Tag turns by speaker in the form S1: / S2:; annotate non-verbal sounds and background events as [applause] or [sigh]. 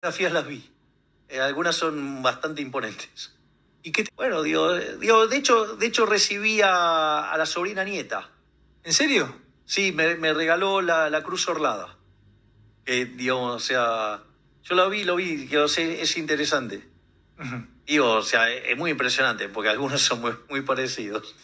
S1: fotografías las vi. Eh, algunas son bastante imponentes. Y bueno, digo, eh, digo, de hecho, de hecho recibí a, la sobrina nieta. ¿En serio? Sí, me, me regaló la, la, Cruz Orlada. Que, digamos, o sea, yo la vi, lo vi, que, es interesante. Digo, o sea, es muy impresionante porque algunos [laughs] son muy, muy parecidos.